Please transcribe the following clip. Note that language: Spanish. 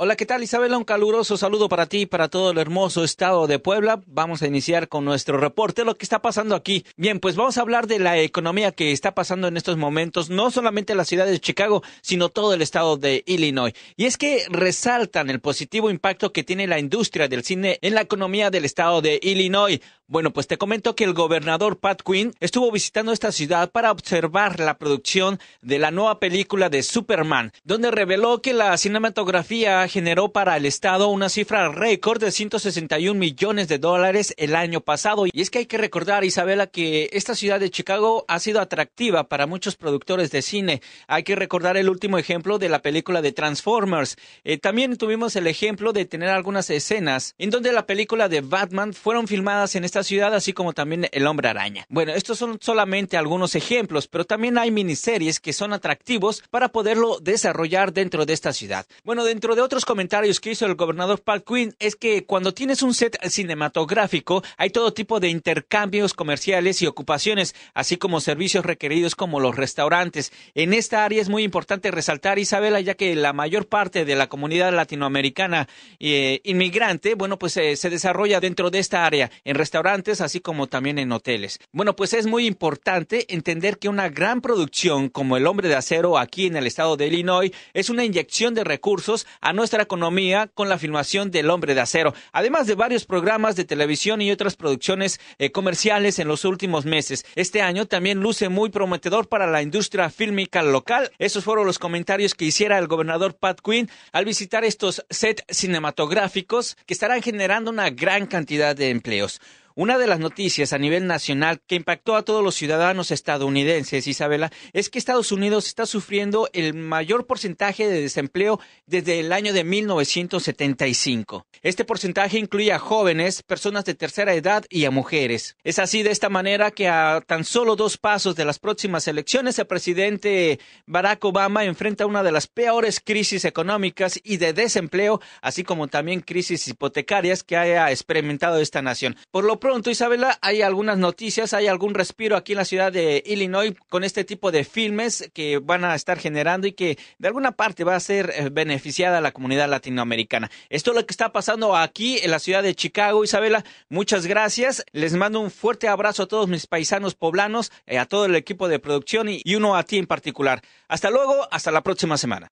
Hola, ¿qué tal Isabela? Un caluroso saludo para ti y para todo el hermoso estado de Puebla. Vamos a iniciar con nuestro reporte, lo que está pasando aquí. Bien, pues vamos a hablar de la economía que está pasando en estos momentos, no solamente en la ciudad de Chicago, sino todo el estado de Illinois. Y es que resaltan el positivo impacto que tiene la industria del cine en la economía del estado de Illinois. Bueno, pues te comento que el gobernador Pat Quinn estuvo visitando esta ciudad para observar la producción de la nueva película de Superman, donde reveló que la cinematografía generó para el Estado una cifra récord de 161 millones de dólares el año pasado. Y es que hay que recordar, Isabela, que esta ciudad de Chicago ha sido atractiva para muchos productores de cine. Hay que recordar el último ejemplo de la película de Transformers. Eh, también tuvimos el ejemplo de tener algunas escenas en donde la película de Batman fueron filmadas en esta ciudad, así como también El Hombre Araña. Bueno, estos son solamente algunos ejemplos, pero también hay miniseries que son atractivos para poderlo desarrollar dentro de esta ciudad. Bueno, dentro de otros comentarios que hizo el gobernador Paul Quinn es que cuando tienes un set cinematográfico hay todo tipo de intercambios comerciales y ocupaciones, así como servicios requeridos como los restaurantes. En esta área es muy importante resaltar, Isabela, ya que la mayor parte de la comunidad latinoamericana eh, inmigrante, bueno, pues eh, se desarrolla dentro de esta área, en restaurantes así como también en hoteles. Bueno, pues es muy importante entender que una gran producción como el hombre de acero aquí en el estado de Illinois es una inyección de recursos a nuestra economía con la filmación del hombre de acero, además de varios programas de televisión y otras producciones eh, comerciales en los últimos meses. Este año también luce muy prometedor para la industria fílmica local. Esos fueron los comentarios que hiciera el gobernador Pat Quinn al visitar estos sets cinematográficos que estarán generando una gran cantidad de empleos. Una de las noticias a nivel nacional que impactó a todos los ciudadanos estadounidenses, Isabela, es que Estados Unidos está sufriendo el mayor porcentaje de desempleo desde el año de 1975. Este porcentaje incluye a jóvenes, personas de tercera edad y a mujeres. Es así de esta manera que a tan solo dos pasos de las próximas elecciones, el presidente Barack Obama enfrenta una de las peores crisis económicas y de desempleo, así como también crisis hipotecarias que haya experimentado esta nación. Por lo pronto, Isabela, hay algunas noticias, hay algún respiro aquí en la ciudad de Illinois con este tipo de filmes que van a estar generando y que de alguna parte va a ser eh, beneficiada a la comunidad latinoamericana. Esto es lo que está pasando aquí en la ciudad de Chicago, Isabela. Muchas gracias. Les mando un fuerte abrazo a todos mis paisanos poblanos, eh, a todo el equipo de producción y uno a ti en particular. Hasta luego, hasta la próxima semana.